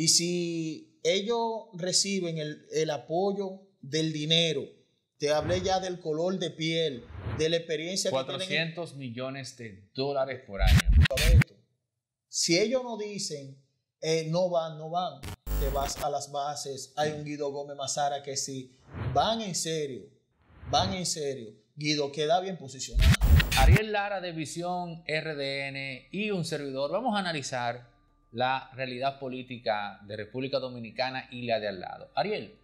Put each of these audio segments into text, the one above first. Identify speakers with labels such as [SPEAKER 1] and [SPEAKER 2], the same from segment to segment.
[SPEAKER 1] Y si ellos reciben el, apoyo del dinero, te hablé ya del color de piel, de la experiencia 400
[SPEAKER 2] que millones
[SPEAKER 1] de dólares por año. Si ellos no dicen, eh, no van, no van, te vas a las bases. Hay un Guido Gómez Mazara que sí, van en serio, van en serio. Guido queda bien posicionado. Ariel Lara
[SPEAKER 2] de Visión RDN y un servidor. Vamos a analizar la realidad política de República Dominicana y la de al lado. Ariel,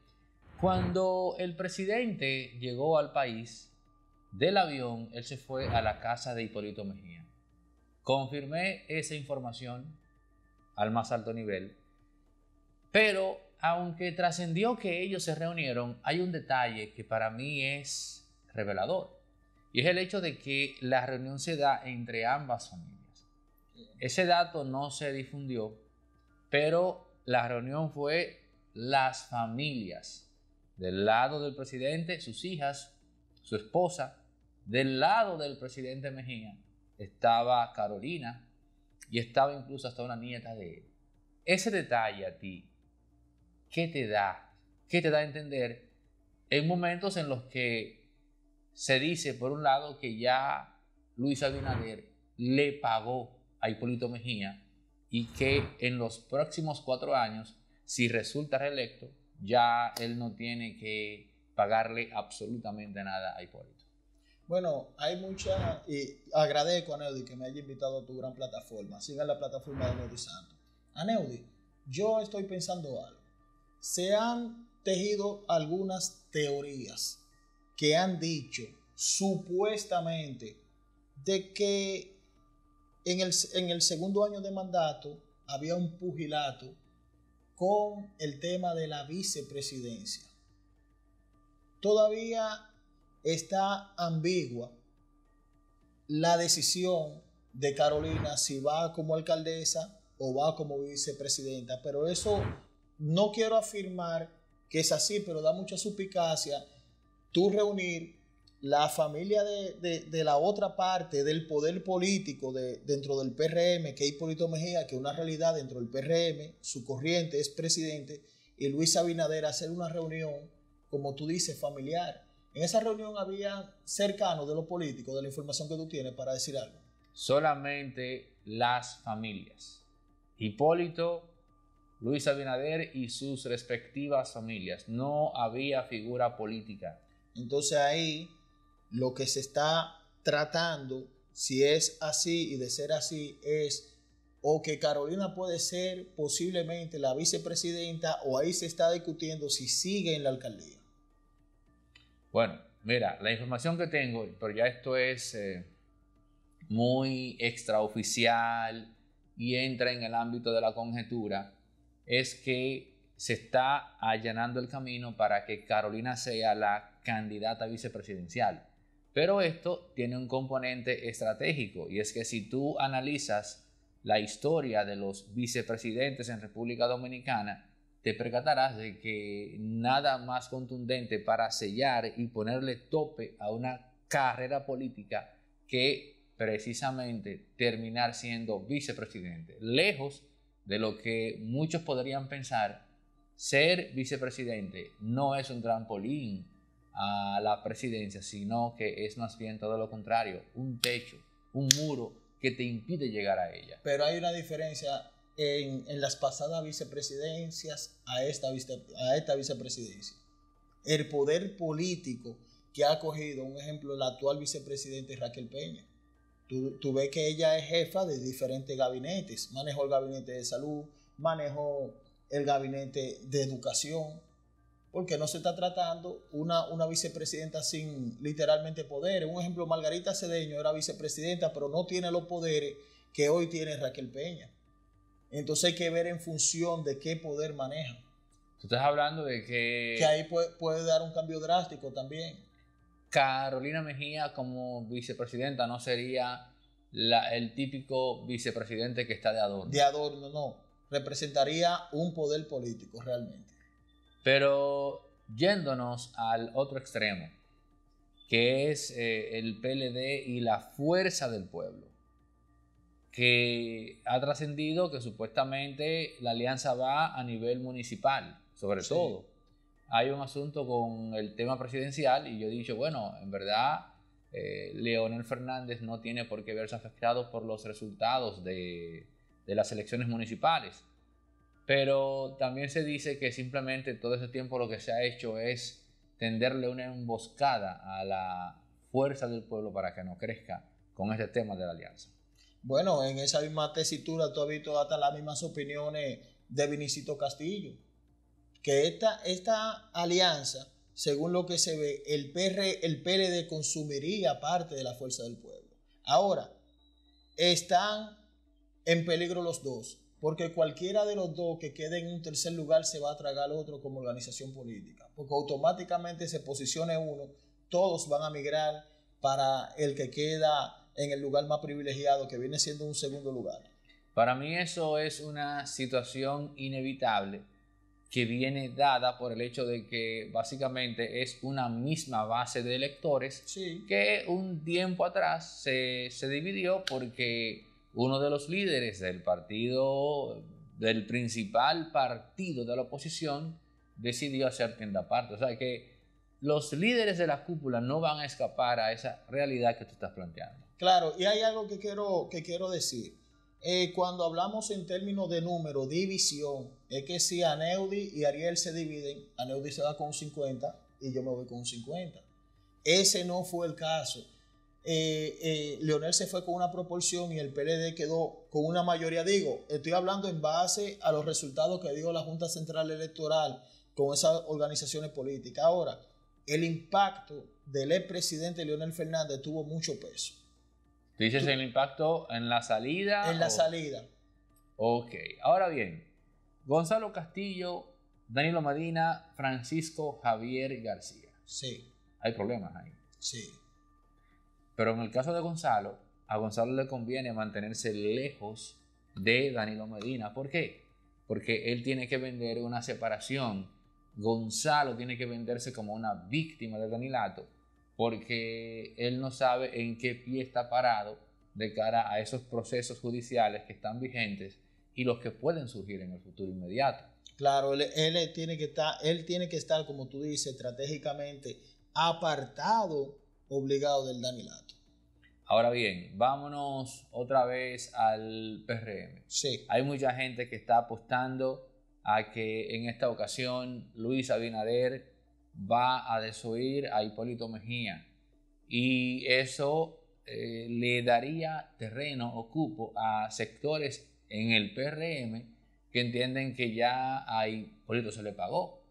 [SPEAKER 2] cuando el presidente llegó al país del avión, él se fue a la casa de Hipólito Mejía. Confirmé esa información al más alto nivel, pero aunque trascendió que ellos se reunieron, hay un detalle que para mí es revelador, y es el hecho de que la reunión se da entre ambas familias. Ese dato no se difundió, pero la reunión fue las familias del lado del presidente, sus hijas, su esposa, del lado del presidente Mejía estaba Carolina y estaba incluso hasta una nieta de él. Ese detalle a ti, ¿qué te da? ¿Qué te da a entender en momentos en los que se dice, por un lado, que ya Luis Abinader le pagó a Hipólito Mejía y que en los próximos cuatro años, si resulta reelecto, ya él no tiene que pagarle absolutamente nada a Hipólito.
[SPEAKER 1] Bueno, hay mucha. y agradezco a Neudi que me haya invitado a tu gran plataforma. Sigan la plataforma de Neudi Santos. A Neudi, yo estoy pensando algo. Se han tejido algunas teorías que han dicho supuestamente de que en el, segundo año de mandato había un pugilato con el tema de la vicepresidencia. Todavía está ambigua la decisión de Carolina si va como alcaldesa o va como vicepresidenta, pero eso no quiero afirmar que es así, pero da mucha suspicacia tú reunir la familia de, la otra parte del poder político de, dentro del PRM, que es Hipólito Mejía, que es una realidad dentro del PRM, su corriente es presidente, y Luis Abinader hacer una reunión, como tú dices, familiar. En esa reunión había cercanos de los políticos, de la información que tú tienes para decir algo.
[SPEAKER 2] Solamente las familias. Hipólito, Luis Abinader y sus respectivas familias. No había figura
[SPEAKER 1] política. Entonces ahí lo que se está tratando, si es así y de ser así, es o que Carolina puede ser posiblemente la vicepresidenta o ahí se está discutiendo si sigue en la alcaldía.
[SPEAKER 2] Bueno, mira, la información que tengo, pero ya esto es eh, muy extraoficial y entra en el ámbito de la conjetura, es que se está allanando el camino para que Carolina sea la candidata vicepresidencial. Pero esto tiene un componente estratégico y es que si tú analizas la historia de los vicepresidentes en República Dominicana, te percatarás de que nada más contundente para sellar y ponerle tope a una carrera política que precisamente terminar siendo vicepresidente. Lejos de lo que muchos podrían pensar, ser vicepresidente no es un trampolín a la presidencia, sino que es más bien todo lo contrario, un techo, un muro que te impide llegar a ella.
[SPEAKER 1] Pero hay una diferencia en, las pasadas vicepresidencias a esta, a esta vicepresidencia. El poder político que ha cogido, un ejemplo, la actual vicepresidente Raquel Peña. Tú, tú, ves que ella es jefa de diferentes gabinetes. Manejó el gabinete de salud, manejó el gabinete de educación, porque no se está tratando una, vicepresidenta sin literalmente poder. Un ejemplo, Margarita Cedeño era vicepresidenta, pero no tiene los poderes que hoy tiene Raquel Peña. Entonces hay que ver en función de qué poder maneja.
[SPEAKER 2] Tú estás hablando de que... Que ahí
[SPEAKER 1] puede, dar un cambio drástico también.
[SPEAKER 2] Carolina Mejía como vicepresidenta no sería el típico vicepresidente que está de adorno. De
[SPEAKER 1] adorno, no. Representaría un poder político realmente.
[SPEAKER 2] Pero yéndonos al otro extremo, que es eh, el PLD y la fuerza del pueblo, que ha trascendido que supuestamente la alianza va a nivel municipal, sobre todo. Hay un asunto con el tema presidencial y yo he dicho, bueno, en verdad eh, Leonel Fernández no tiene por qué verse afectado por los resultados de las elecciones municipales. Pero también se dice que simplemente todo ese tiempo lo que se ha hecho es tenderle
[SPEAKER 1] una emboscada a la fuerza del pueblo para que no crezca con ese tema de la alianza. Bueno, en esa misma tesitura tú has visto hasta las mismas opiniones de Vinicito Castillo, que esta, esta alianza, según lo que se ve, el, PR, el PLD consumiría parte de la fuerza del pueblo. Ahora, están en peligro los dos, porque cualquiera de los dos que quede en un tercer lugar se va a tragar al otro como organización política. Porque automáticamente se posicione uno, todos van a migrar para el que queda en el lugar más privilegiado, que viene siendo un segundo lugar.
[SPEAKER 2] Para mí eso es una situación inevitable que viene dada por el hecho de que básicamente es una misma base de electores que un tiempo atrás se, se dividió porque uno de los líderes del partido, del principal partido de la oposición, decidió hacer tienda aparte. O sea que los líderes de la cúpula no van a escapar a esa realidad que tú estás planteando.
[SPEAKER 1] Claro, y hay algo que quiero, que quiero decir. Eh, cuando hablamos en términos de número, división, es que si Aneudi y Ariel se dividen, Aneudi se va con un 50 y yo me voy con un 50. Ese no fue el caso. Eh, eh, Leonel se fue con una proporción y el PLD quedó con una mayoría. Digo, estoy hablando en base a los resultados que dio la Junta Central Electoral con esas organizaciones políticas. Ahora, el impacto del expresidente Leonel Fernández tuvo mucho peso.
[SPEAKER 2] dices el impacto en la salida? En la salida. Ok, ahora bien, Gonzalo Castillo, Danilo Medina, Francisco Javier García. Sí. Hay problemas ahí. Sí. Pero en el caso de Gonzalo, a Gonzalo le conviene mantenerse lejos de Danilo Medina. ¿Por qué? Porque él tiene que vender una separación. Gonzalo tiene que venderse como una víctima de Danilato porque él no sabe en qué pie está parado de cara a esos procesos judiciales que están vigentes y los que pueden surgir en el futuro
[SPEAKER 1] inmediato. Claro, él, tiene que estar, él tiene que estar, como tú dices, estratégicamente apartado obligado del Danilato.
[SPEAKER 2] Ahora bien, vámonos otra vez al PRM. Sí. Hay mucha gente que está apostando a que en esta ocasión Luis Abinader va a desoír a Hipólito Mejía y eso eh, le daría terreno o cupo a sectores en el PRM que entienden que ya a Hipólito se le pagó,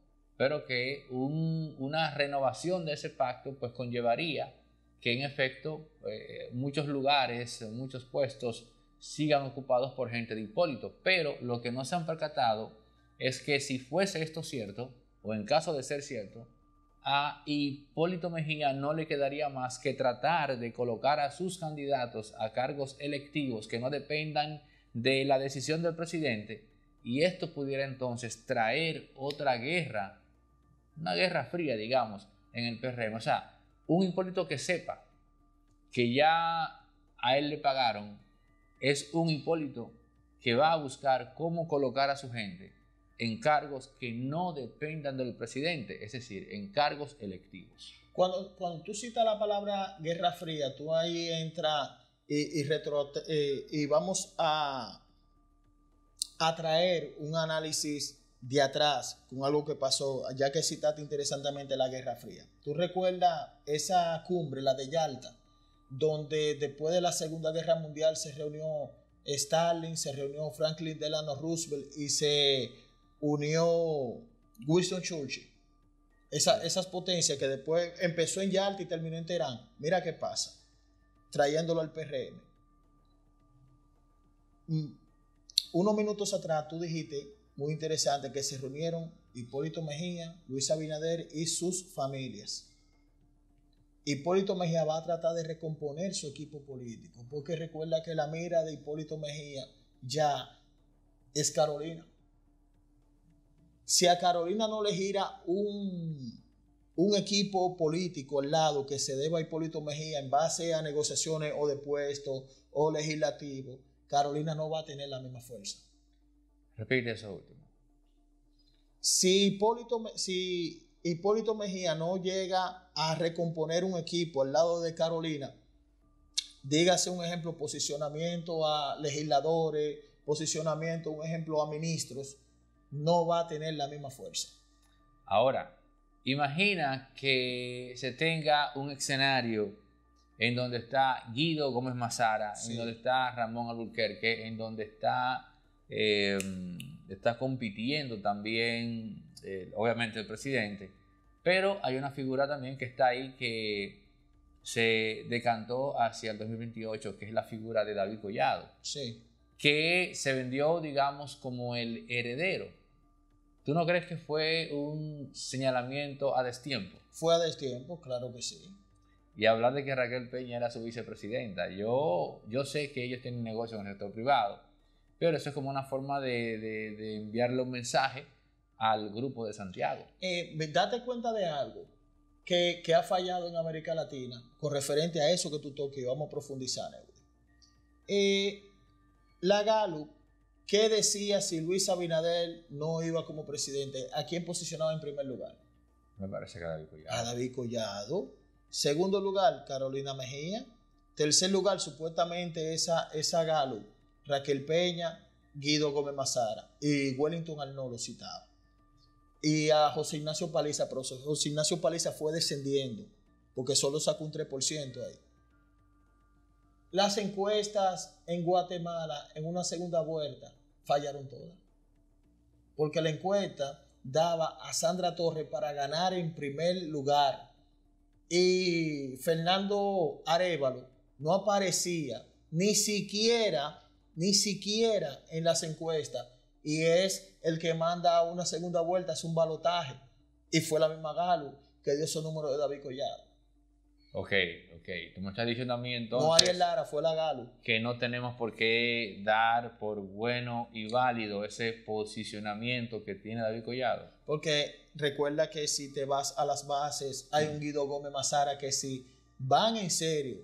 [SPEAKER 2] pero que una renovación de ese pacto pues conllevaría que en efecto eh, muchos lugares, muchos puestos sigan ocupados por gente de Hipólito, pero lo que no se han percatado es que si fuese esto cierto, o en caso de ser cierto, a Hipólito Mejía no le quedaría más que tratar de colocar a sus candidatos a cargos electivos que no dependan de la decisión del presidente, y esto pudiera entonces traer otra guerra una guerra fría, digamos, en el PRM. O sea, un Hipólito que sepa que ya a él le pagaron es un Hipólito que va a buscar cómo colocar a su gente en cargos que no dependan del presidente, es decir, en cargos electivos.
[SPEAKER 1] Cuando, cuando tú citas la palabra Guerra Fría, tú ahí entra y, retro, eh, y vamos a, a traer un análisis de atrás con algo que pasó, ya que citaste interesantemente la Guerra Fría. ¿Tú recuerdas esa cumbre, la de Yalta, donde después de la Segunda Guerra Mundial se reunió Stalin, se reunió Franklin Delano Roosevelt y se unió Winston Churchill? esas potencias que después empezó en Yalta y terminó en Teherán. Mira qué pasa, trayéndolo al PRM. Mm, unos minutos atrás tú dijiste muy interesante que se reunieron Hipólito Mejía, Luis Abinader y sus familias. Hipólito Mejía va a tratar de recomponer su equipo político, porque recuerda que la mira de Hipólito Mejía ya es Carolina. Si a Carolina no le gira un, un equipo político al lado que se deba a Hipólito Mejía en base a negociaciones o de puesto o legislativo, Carolina no va a tener la misma fuerza.
[SPEAKER 2] Repite eso último.
[SPEAKER 1] Si Hipólito, si Hipólito Mejía no llega a recomponer un equipo al lado de Carolina, dígase un ejemplo, posicionamiento a legisladores, posicionamiento, un ejemplo a ministros, no va a tener la misma fuerza.
[SPEAKER 2] Ahora, imagina que se tenga un escenario en donde está Guido Gómez Mazara, en donde está Ramón Alburquerque, en donde está eh, está compitiendo también, eh, obviamente, el presidente, pero hay una figura también que está ahí que se decantó hacia el 2028, que es la figura de David Collado, sí. que se vendió, digamos, como el heredero. ¿Tú no crees que fue un señalamiento a destiempo? Fue a destiempo,
[SPEAKER 1] claro que sí.
[SPEAKER 2] Y hablar de que Raquel Peña era su vicepresidenta. Yo, yo sé que ellos tienen negocio en el sector privado pero eso es como una forma de, de, de enviarle un mensaje al grupo de Santiago.
[SPEAKER 1] Eh, date cuenta de algo que, ha fallado en América Latina con referente a eso que tú toques vamos a profundizar, eh, la Galo, ¿qué decía si Luis Abinader no iba como presidente? ¿A quién posicionaba en primer lugar? Me parece que a David Collado. A David Collado. Segundo lugar, Carolina Mejía. Tercer lugar, supuestamente esa, esa Galo Raquel Peña, Guido Gómez Mazara y Wellington lo citaba. Y a José Ignacio Paliza, pero José Ignacio Paliza fue descendiendo porque solo sacó un 3% ahí. Las encuestas en Guatemala en una segunda vuelta fallaron todas. Porque la encuesta daba a Sandra Torres para ganar en primer lugar y Fernando Arevalo no aparecía ni siquiera ni siquiera en las encuestas, y es el que manda a una segunda vuelta, es un balotaje, y fue la misma Galo que dio su número de David Collado.
[SPEAKER 2] Ok, ok. Tú me estás diciendo a mí entonces. No Ariel
[SPEAKER 1] Lara, fue la Galo.
[SPEAKER 2] Que no tenemos por qué dar por bueno y válido ese posicionamiento
[SPEAKER 1] que tiene David Collado. Porque recuerda que si te vas a las bases, hay un Guido Gómez Mazara que si van en serio,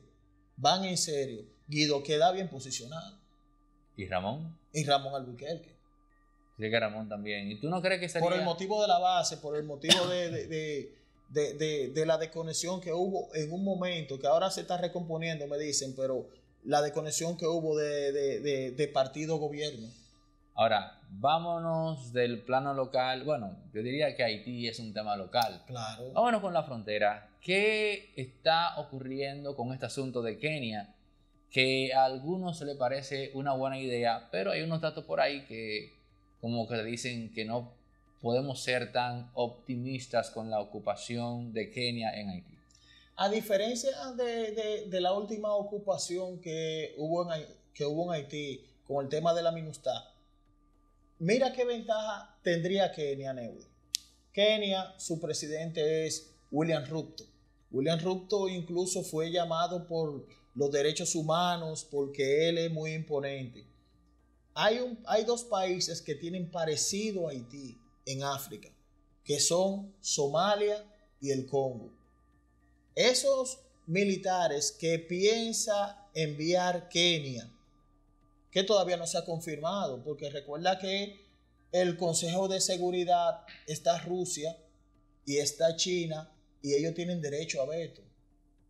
[SPEAKER 1] van en serio, Guido queda bien posicionado. ¿Y Ramón? Y Ramón Albuquerque.
[SPEAKER 2] Sí, que Ramón también. ¿Y tú no crees que sería... Por el
[SPEAKER 1] motivo de la base, por el motivo de, de, la desconexión que hubo en un momento, que ahora se está recomponiendo, me dicen, pero la desconexión que hubo de partido-gobierno. Ahora, vámonos
[SPEAKER 2] del plano local. Bueno, yo diría que Haití es un tema local. Claro. Vámonos con la frontera. ¿Qué está ocurriendo con este asunto de Kenia? que a algunos le parece una buena idea, pero hay unos datos por ahí que como que dicen que no podemos ser tan optimistas con la ocupación de Kenia en
[SPEAKER 1] Haití. A diferencia de, la última ocupación que hubo, en, que hubo en Haití con el tema de la minustad, mira qué ventaja tendría Kenia, Neu. Kenia, su presidente es William rupto William rupto incluso fue llamado por los derechos humanos porque él es muy imponente. Hay, hay dos países que tienen parecido a Haití en África, que son Somalia y el Congo. Esos militares que piensa enviar Kenia, que todavía no se ha confirmado, porque recuerda que el Consejo de Seguridad está Rusia y está China y ellos tienen derecho a veto.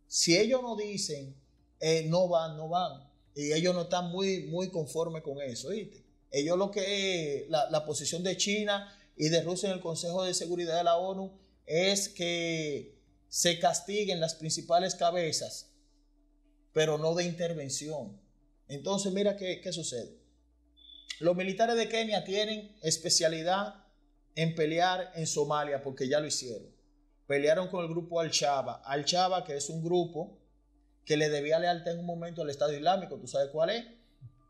[SPEAKER 1] Si ellos no dicen eh, no van, no van. Y ellos no están muy, muy conformes con eso, ¿viste? Ellos lo que, la, posición de China y de Rusia en el Consejo de Seguridad de la ONU es que se castiguen las principales cabezas, pero no de intervención. Entonces, mira qué, sucede. Los militares de Kenia tienen especialidad en pelear en Somalia, porque ya lo hicieron. Pelearon con el grupo al shaba al shaba que es un grupo que le debía lealtad en un momento al Estado Islámico, ¿tú sabes cuál es?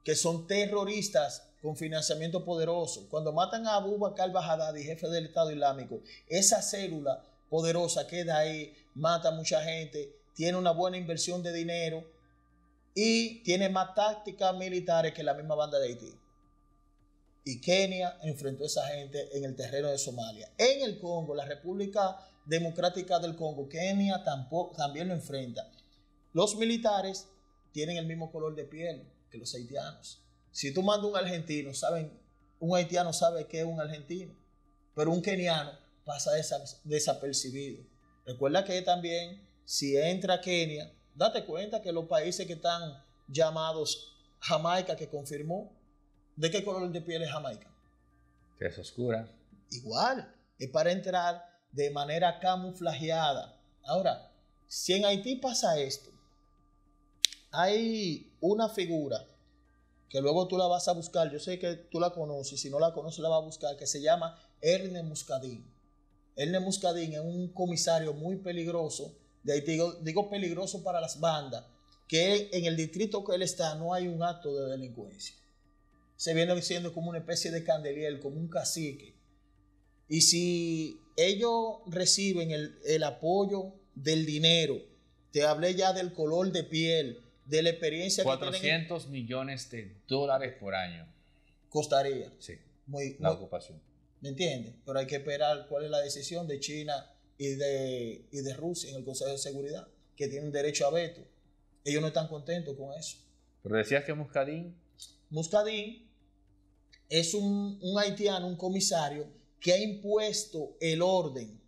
[SPEAKER 1] Que son terroristas con financiamiento poderoso. Cuando matan a Abu Bakr al jefe del Estado Islámico, esa célula poderosa queda ahí, mata a mucha gente, tiene una buena inversión de dinero y tiene más tácticas militares que la misma banda de Haití. Y Kenia enfrentó a esa gente en el terreno de Somalia. En el Congo, la República Democrática del Congo, Kenia tampoco, también lo enfrenta. Los militares tienen el mismo color de piel que los haitianos. Si tú mandas un argentino, saben, un haitiano sabe que es un argentino, pero un keniano pasa desapercibido. Recuerda que también, si entra a Kenia, date cuenta que los países que están llamados Jamaica, que confirmó, ¿de qué color de piel es Jamaica?
[SPEAKER 2] Que es oscura.
[SPEAKER 1] Igual, es para entrar de manera camuflajeada. Ahora, si en Haití pasa esto, hay una figura que luego tú la vas a buscar, yo sé que tú la conoces, si no la conoces la vas a buscar, que se llama Erne Muscadín. Erne Muscadín es un comisario muy peligroso, de ahí digo, peligroso para las bandas, que en el distrito que él está no hay un acto de delincuencia. Se viene diciendo como una especie de candelier, como un cacique. Y si ellos reciben el, el apoyo del dinero, te hablé ya del color de piel, de la experiencia 400
[SPEAKER 2] millones de dólares por año. Costaría. Sí. la ocupación.
[SPEAKER 1] ¿Me entiendes? Pero hay que esperar cuál es la decisión de China y de, de Rusia en el Consejo de Seguridad, que tienen derecho a veto. Ellos no están contentos con eso. Pero decías que Muscadín. Muscadín es un, un haitiano, un comisario, que ha impuesto el orden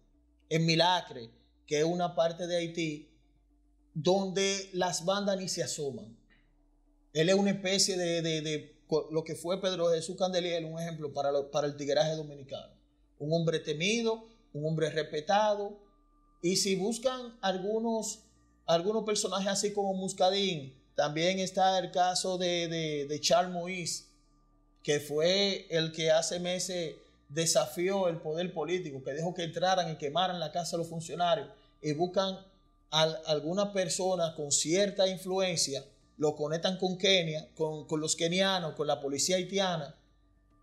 [SPEAKER 1] en Milacre, que es una parte de Haití donde las bandas ni se asoman. Él es una especie de, de, lo que fue Pedro Jesús Candelier, un ejemplo para, para el tigreaje dominicano. Un hombre temido, un hombre respetado. Y si buscan algunos, algunos personajes así como Muscadín, también está el caso de, de, de Charles Moïse, que fue el que hace meses desafió el poder político, que dejó que entraran y quemaran la casa de los funcionarios y buscan alguna persona con cierta influencia, lo conectan con Kenia, con, con los kenianos, con la policía haitiana,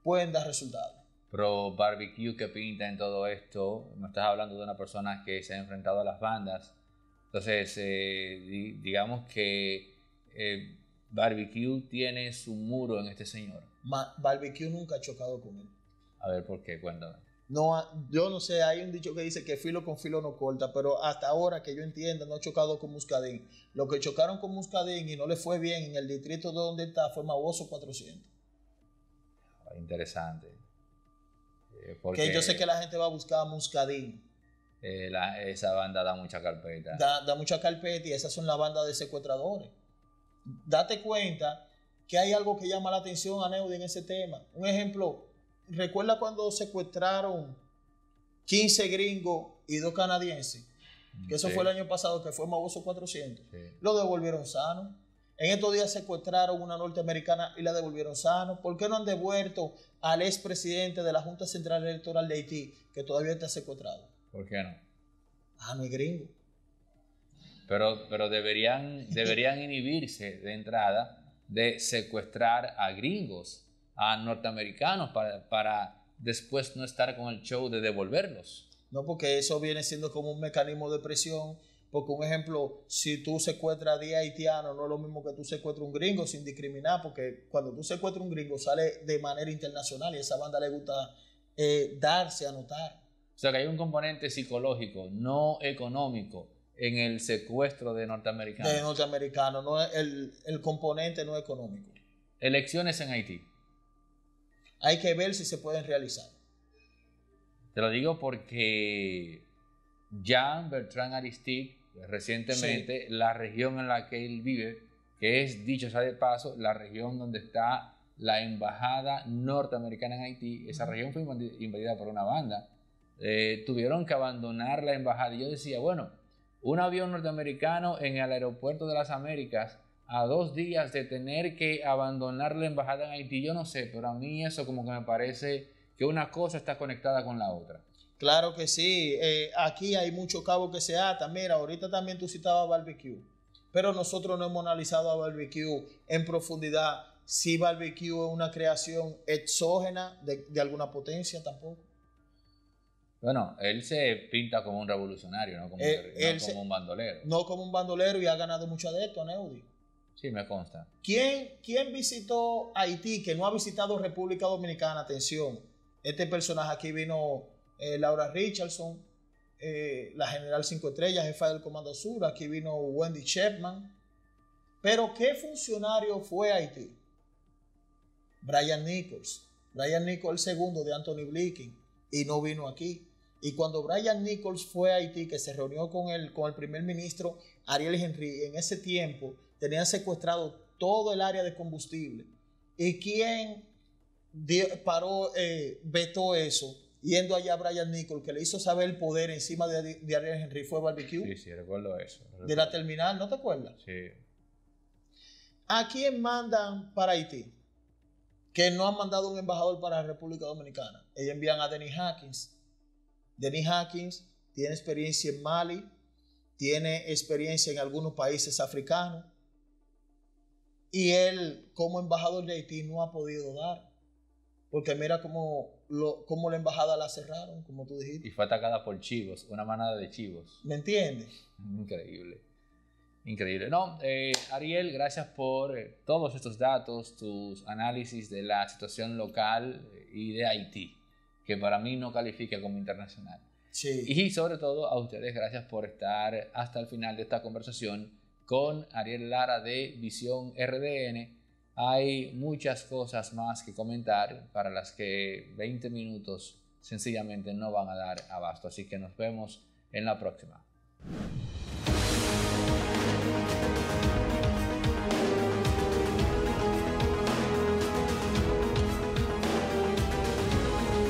[SPEAKER 1] pueden dar resultados.
[SPEAKER 2] Pero barbecue que pinta en todo esto, me estás hablando de una persona que se ha enfrentado a las bandas. Entonces, eh, digamos que eh, barbecue tiene su muro en este señor.
[SPEAKER 1] barbecue nunca ha chocado con él.
[SPEAKER 2] A ver, ¿por qué? Cuéntame.
[SPEAKER 1] No, yo no sé, hay un dicho que dice que filo con filo no corta, pero hasta ahora que yo entiendo, no he chocado con Muscadín. Lo que chocaron con Muscadín y no le fue bien en el distrito donde está fue Maboso 400.
[SPEAKER 2] Ah, interesante. Eh, porque, yo sé que la
[SPEAKER 1] gente va a buscar a Muscadín. Eh, esa banda da mucha carpeta. Da, mucha carpeta y esas son las banda de secuestradores. Date cuenta que hay algo que llama la atención a Neudi en ese tema. Un ejemplo, recuerda cuando secuestraron 15 gringos y dos canadienses, que eso fue el año pasado, que fue Maboso 400, lo devolvieron sano. En estos días secuestraron una norteamericana y la devolvieron sano. ¿Por qué no han devuelto al expresidente de la Junta Central Electoral de Haití, que todavía está secuestrado? ¿Por qué no? Ah, no es gringo.
[SPEAKER 2] Pero, pero deberían, deberían inhibirse de entrada de secuestrar a gringos a norteamericanos para, después no estar con el show de devolverlos.
[SPEAKER 1] No, porque eso viene siendo como un mecanismo de presión. Porque un ejemplo, si tú secuestras a 10 haitianos, no es lo mismo que tú secuestres un gringo sin discriminar, porque cuando tú secuestras un gringo sale de manera internacional y esa banda le gusta eh, darse a notar.
[SPEAKER 2] O sea que hay un componente psicológico, no económico, en el secuestro de norteamericanos. De
[SPEAKER 1] norteamericanos, no, el, el componente no económico.
[SPEAKER 2] Elecciones en Haití.
[SPEAKER 1] Hay que ver si se pueden realizar.
[SPEAKER 2] Te lo digo porque Jean Bertrand Aristide, recientemente, la región en la que él vive, que es, dicho sea de paso, la región donde está la embajada norteamericana en Haití, esa región fue invadida por una banda, eh, tuvieron que abandonar la embajada. Y yo decía, bueno, un avión norteamericano en el aeropuerto de las Américas a dos días de tener que abandonar la embajada en Haití, yo no sé, pero a mí eso como que me parece que una cosa está
[SPEAKER 1] conectada con la otra. Claro que sí, eh, aquí hay mucho cabo que se ata. Mira, ahorita también tú citabas barbecue, pero nosotros no hemos analizado a barbecue en profundidad. Si barbecue es una creación exógena de, alguna potencia tampoco.
[SPEAKER 2] Bueno, él se pinta como un revolucionario, no como, un, eh,
[SPEAKER 1] bandolero. No como un bandolero y ha ganado mucho de esto, Neudi. Sí, me consta. ¿Quién, ¿Quién visitó Haití que no ha visitado República Dominicana? Atención, este personaje aquí vino eh, Laura Richardson, eh, la general Cinco estrellas, jefa del Comando Sur, aquí vino Wendy Chapman. Pero ¿qué funcionario fue Haití? Brian Nichols. Brian Nichols segundo de Anthony Blinken y no vino aquí. Y cuando Brian Nichols fue a Haití, que se reunió con el, con el primer ministro Ariel Henry, en ese tiempo tenían secuestrado todo el área de combustible. ¿Y quién paró, eh, vetó eso? Yendo allá a Brian Nichols, que le hizo saber el poder encima de, de Ariel Henry, fue Barbecue. Sí, sí, recuerdo eso. De la terminal, ¿no te acuerdas? Sí. ¿A quién mandan para Haití? Que no han mandado un embajador para la República Dominicana. Ellos envían a Denis Hawkins. Denis Hawkins tiene experiencia en Mali, tiene experiencia en algunos países africanos, y él, como embajador de Haití, no ha podido dar. Porque mira cómo, lo, la embajada la cerraron, como tú dijiste.
[SPEAKER 2] Y fue atacada por chivos, una manada de chivos. ¿Me entiendes? Increíble. Increíble. No, eh, Ariel, gracias por eh, todos estos datos, tus análisis de la situación local eh, y de Haití, que para mí no califica como internacional. Sí. Y sobre todo a ustedes, gracias por estar hasta el final de esta conversación con Ariel Lara de Visión RDN. Hay muchas cosas más que comentar para las que 20 minutos sencillamente no van a dar abasto. Así que nos vemos en la próxima.